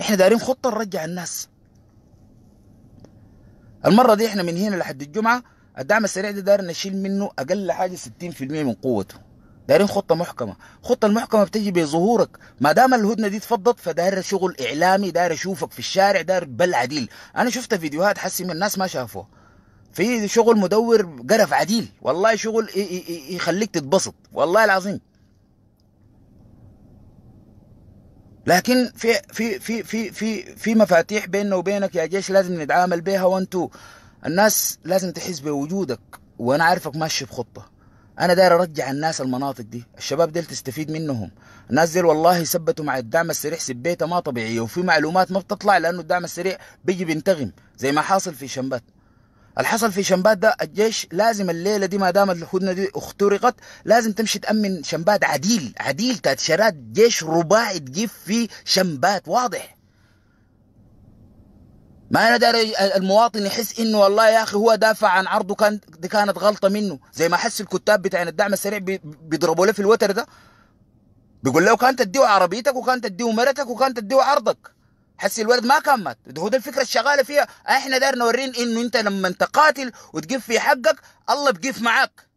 احنا دارين خطه نرجع الناس المره دي احنا من هنا لحد الجمعه الدعم السريع ده داير نشيل منه اقل حاجه 60% من قوته دارين خطه محكمه خطه المحكمه بتجي بظهورك ما دام الهدنه دي تفضت فداير شغل اعلامي داير اشوفك في الشارع داير بل عديل انا شفت فيديوهات حسي من الناس ما شافوها في شغل مدور قرف عديل والله شغل يخليك تتبسط والله العظيم لكن في في في في في في مفاتيح بيننا وبينك يا جيش لازم نتعامل بيها وانتو الناس لازم تحس بوجودك وانا عارفك ماشي بخطه انا داير ارجع الناس المناطق دي الشباب ديل تستفيد منهم الناس ديل والله ثبتوا مع الدعم السريع سبيته ما طبيعيه وفي معلومات ما بتطلع لانه الدعم السريع بيجي بينتغم زي ما حاصل في شنبات اللي حصل في شنبات ده الجيش لازم الليله دي ما دامت الهدنه دي اخترقت لازم تمشي تامن شنبات عديل عديل تاتشرات جيش رباعي تجيب في شنبات واضح ما انا داري المواطن يحس انه والله يا اخي هو دافع عن عرضه كان دي كانت غلطه منه زي ما حس الكتاب بتاعنا الدعم السريع بيضربوا له في الوتر ده بيقول له كانت تديه عربيتك وكانت تديه مرتك وكانت تديه عرضك حس الولد ما كان مات هو ده الفكره الشغاله فيها احنا دار نورين انه انت لما انت قاتل وتقف في حقك الله بقيف معاك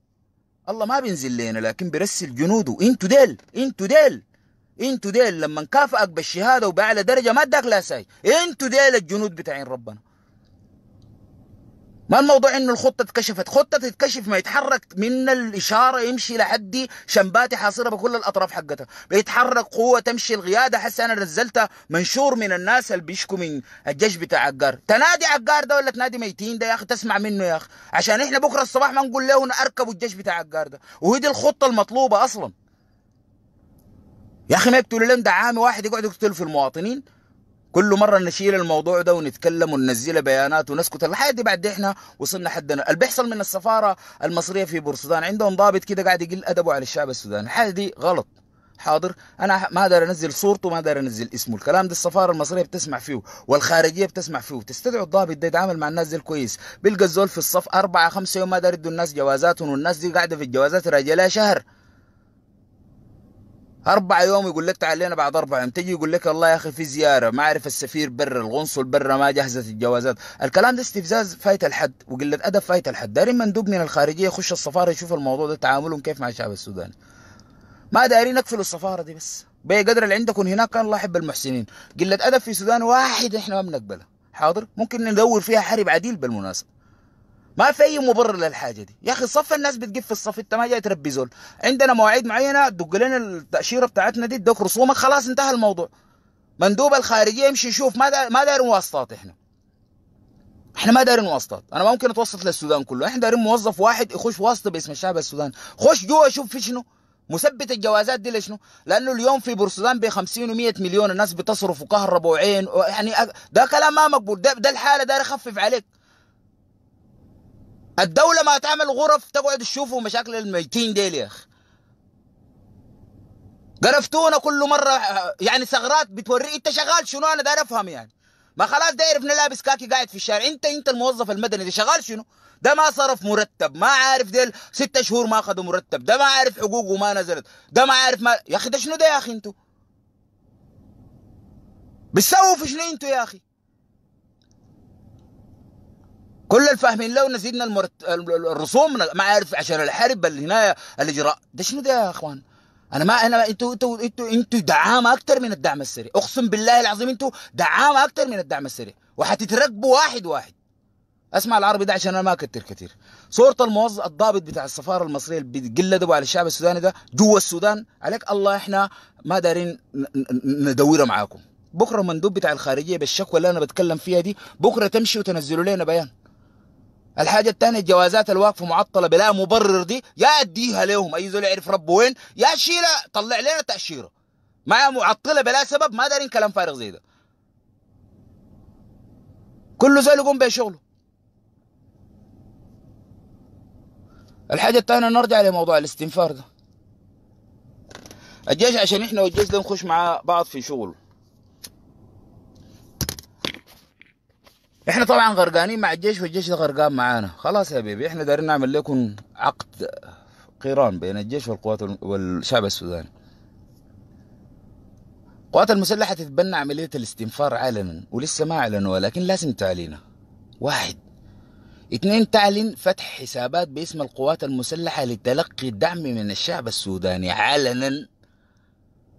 الله ما بينزل لنا لكن بيرسل جنوده انتوا ديل انتوا ديل انتوا ديل لما نكافئك بالشهاده وباعلى درجه ما اداك لا ساي انتوا ديل الجنود بتاعين ربنا ما الموضوع انه الخطه اتكشفت خطه تتكشف ما يتحرك من الاشاره يمشي لحد شنباتي حاصره بكل الاطراف حقتها بيتحرك قوه تمشي القياده حس انا نزلت منشور من الناس اللي بيشكوا من الجيش بتاع عقار تنادي عقار ده ولا تنادي ميتين ده يا اخي تسمع منه يا اخي عشان احنا بكره الصباح ما نقول له اركبوا الجيش بتاع عقار ده وهي دي الخطه المطلوبه اصلا يا اخي ما يقتلوا لهم ده عامي واحد يقعد يقتل في المواطنين كل مرة نشيل الموضوع ده ونتكلم وننزل بيانات ونسكت لحد بعد احنا وصلنا حدنا اللي بيحصل من السفارة المصرية في بورسودان عندهم ضابط كده قاعد يقل أدبه على الشعب السوداني الحاجة دي غلط حاضر انا ما اقدر انزل صورته ما اقدر انزل اسمه الكلام ده السفاره المصريه بتسمع فيه والخارجيه بتسمع فيه تستدعوا الضابط ده يتعامل مع الناس دي كويس بيلقى الزول في الصف أربعة خمسة يوم ما دار الناس جوازاتهم والناس دي قاعده في الجوازات راجلها شهر أربع يوم يقول لك تعال لنا بعد أربع يوم تجي يقول لك والله يا أخي في زيارة ما عارف السفير برا القنصل برا ما جهزت الجوازات الكلام ده استفزاز فايت الحد وقلة أدب فايت الحد دارين مندوب من الخارجية يخش السفارة يشوف الموضوع ده تعاملهم كيف مع الشعب السوداني ما دارين نقفلوا السفارة دي بس بقدر اللي عندكم هناك كان الله يحب المحسنين قلة أدب في السودان واحد إحنا ما بنقبلها حاضر ممكن ندور فيها حرب عديل بالمناسبة ما في اي مبرر للحاجه دي يا اخي صف الناس بتقف في الصف انت ما جاي تربي زول عندنا مواعيد معينه دق لنا التاشيره بتاعتنا دي ادوك رسومك خلاص انتهى الموضوع مندوب الخارجيه يمشي يشوف ما ما دايرين واسطات احنا احنا ما دايرين واسطات انا ممكن اتوسط للسودان كله احنا دايرين موظف واحد يخش واسطه باسم الشعب السوداني خش جوا شوف في شنو مثبت الجوازات دي لشنو؟ لانه اليوم في بورسودان ب 50 و100 مليون الناس بتصرف وكهرباء وعين يعني ده كلام ما مقبول ده, ده الحاله داير يخفف عليك الدولة ما تعمل غرف تقعد تشوفوا مشاكل الميتين ديل يا أخي قرفتونا كل مرة يعني ثغرات بتوري أنت شغال شنو أنا داير أفهم يعني ما خلاص داير يعرف لابس كاكي قاعد في الشارع أنت أنت الموظف المدني ده شغال شنو ده ما صرف مرتب ما عارف ديل ستة شهور ما أخذوا مرتب ده ما عارف حقوقه ما نزلت ده ما عارف ما يا أخي ده شنو ده يا أخي أنتوا بتسووا في شنو أنتوا يا أخي كل الفاهمين لو نزيدنا المرت... الرسوم ما عارف عشان الحرب اللي هنا الاجراء ده شنو ده يا اخوان انا ما انا انتوا انتوا انتوا انتوا دعامه اكثر من الدعم السريع اقسم بالله العظيم انتوا دعامه اكثر من الدعم السريع وحتتركبوا واحد واحد اسمع العربي ده عشان انا ما اكتر كثير صورة الموظف الضابط بتاع السفاره المصريه اللي بيقلدوا على الشعب السوداني ده جوا السودان عليك الله احنا ما دارين ندوره معاكم بكره مندوب بتاع الخارجيه بالشكوى اللي انا بتكلم فيها دي بكره تمشي وتنزلوا لنا بيان الحاجة الثانية الجوازات الواقفة معطلة بلا مبرر دي يا اديها لهم اي زول يعرف ربه وين يا شيلها طلع لنا تأشيرة ما معطلة بلا سبب ما دارين كلام فارغ زي ده كل زول يقوم بشغله الحاجة الثانية نرجع لموضوع الاستنفار ده الجيش عشان احنا والجيش ده نخش مع بعض في شغله احنا طبعا غرقانين مع الجيش والجيش ده غرقان معانا خلاص يا بيبي احنا دارين نعمل لكم عقد قيران بين الجيش والقوات والشعب السوداني القوات المسلحة تتبنى عملية الاستنفار علنا ولسه ما اعلنوها لكن لازم تعلينها واحد اثنين تعلن فتح حسابات باسم القوات المسلحة لتلقي الدعم من الشعب السوداني علنا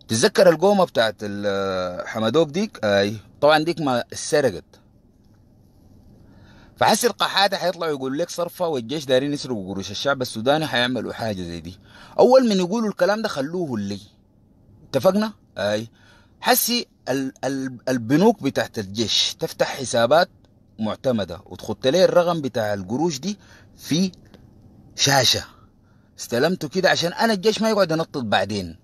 تتذكر القومة بتاعت حمدوك ديك اي طبعا ديك ما سرقت فعسر قحاده حيطلعوا يقول لك صرفه والجيش دارين يسرقوا قروش الشعب السوداني حيعملوا حاجه زي دي اول من يقولوا الكلام ده خلوه لي اتفقنا اي حسي ال ال البنوك بتاعت الجيش تفتح حسابات معتمده وتخط لي الرقم بتاع القروش دي في شاشه استلمته كده عشان انا الجيش ما يقعد ينطط بعدين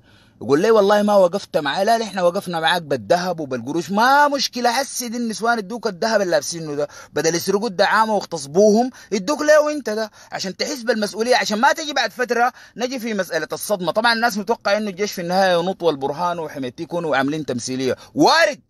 يقول لي والله ما وقفت معاه لا احنا وقفنا معاك بالذهب وبالقروش ما مشكله هسه دي النسوان ادوك الذهب اللي لابسينه ده بدل يسرقوا الدعامه واغتصبوهم ادوك ليه وانت ده عشان تحس بالمسؤوليه عشان ما تجي بعد فتره نجي في مساله الصدمه طبعا الناس متوقع انه الجيش في النهايه ينط والبرهان وحميتي يكونوا عاملين تمثيليه وارد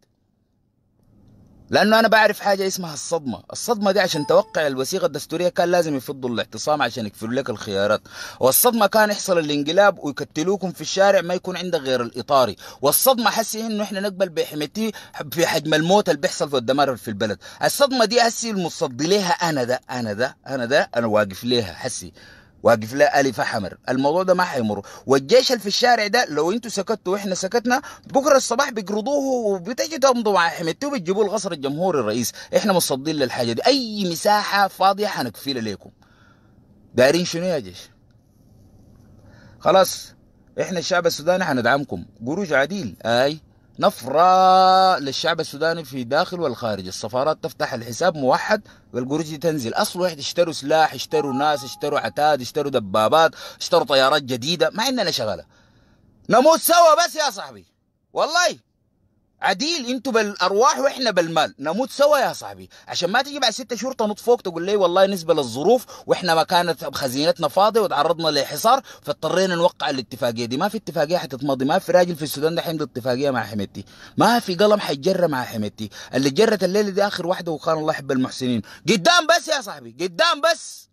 لانه انا بعرف حاجه اسمها الصدمه الصدمه دي عشان توقع الوثيقه الدستوريه كان لازم يفضوا الاعتصام عشان يكفلوا لك الخيارات والصدمه كان يحصل الانقلاب ويكتلوكم في الشارع ما يكون عندك غير الاطاري والصدمه حسي انه احنا نقبل بحميتي في حجم الموت اللي بيحصل والدمار في البلد الصدمه دي حسي المتصدي ليها انا ده انا ده انا ده انا واقف ليها حسي واقف لها الف حمر الموضوع ده ما حيمر والجيش اللي في الشارع ده لو انتوا سكتوا واحنا سكتنا بكره الصباح بيقرضوه وبتجي تمضوا مع حميدتي بتجيبوا الغصر الجمهوري الرئيس احنا مصدين للحاجه دي اي مساحه فاضيه حنقفلها ليكم دايرين شنو يا جيش خلاص احنا الشعب السوداني حندعمكم قروش عديل اي نفرة للشعب السوداني في داخل والخارج السفارات تفتح الحساب موحد والقروج تنزل اصل واحد اشتروا سلاح اشتروا ناس اشتروا عتاد اشتروا دبابات اشتروا طيارات جديده ما عندنا شغاله نموت سوا بس يا صاحبي والله عديل انتوا بالارواح واحنا بالمال نموت سوا يا صاحبي عشان ما تجي بعد ستة شهور تنط فوق تقول لي والله نسبه للظروف واحنا ما كانت خزينتنا فاضيه وتعرضنا لحصار فاضطرينا نوقع الاتفاقيه دي ما في اتفاقيه حتتمضي ما في راجل في السودان ده حيمضي اتفاقيه مع حميتي ما في قلم حيجر مع حميتي اللي جرت الليله دي اخر واحده وكان الله يحب المحسنين قدام بس يا صاحبي قدام بس